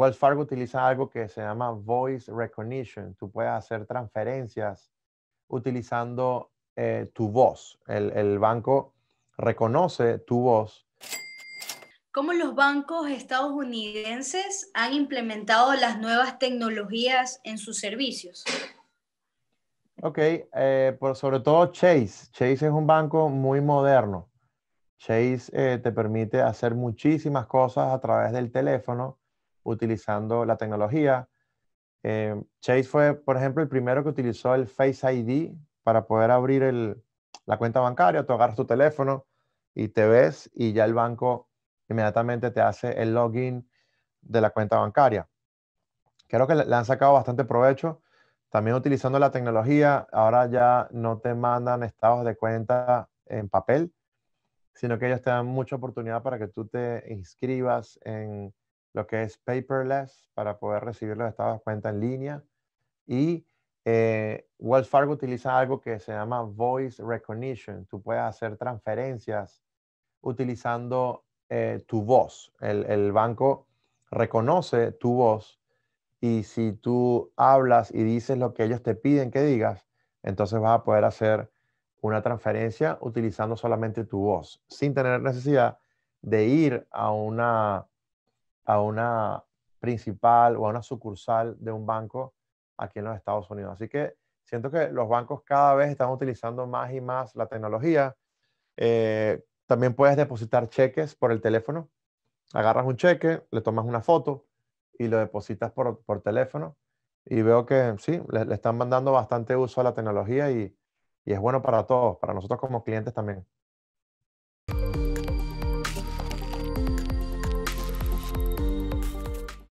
Wells Fargo utiliza algo que se llama voice recognition. Tú puedes hacer transferencias utilizando eh, tu voz. El, banco reconoce tu voz. ¿Cómo los bancos estadounidenses han implementado las nuevas tecnologías en sus servicios? Ok, eh, por sobre todo Chase. Chase es un banco muy moderno. Chase eh, te permite hacer muchísimas cosas a través del teléfono utilizando la tecnología. Eh, Chase fue, por ejemplo, el primero que utilizó el Face ID para poder abrir la cuenta bancaria. Tú agarras tu teléfono y te ves y ya el banco inmediatamente te hace el login de la cuenta bancaria. Creo que le han sacado bastante provecho. También utilizando la tecnología, ahora ya no te mandan estados de cuenta en papel, sino que ellos te dan mucha oportunidad para que tú te inscribas en lo que es paperless para poder recibir los estados de cuenta en línea. Y eh, Wells Fargo utiliza algo que se llama voice recognition. Tú puedes hacer transferencias utilizando eh, tu voz. el, banco reconoce tu voz y si tú hablas y dices lo que ellos te piden que digas, entonces vas a poder hacer una transferencia utilizando solamente tu voz, sin tener necesidad de ir a una a una principal o a una sucursal de un banco aquí en los Estados Unidos. Así que siento que los bancos cada vez están utilizando más y más la tecnología. Eh, también puedes depositar cheques por el teléfono. Agarras un cheque, le tomas una foto y lo depositas por, teléfono. Y veo que sí, le, están mandando bastante uso a la tecnología y es bueno para todos, para nosotros como clientes también.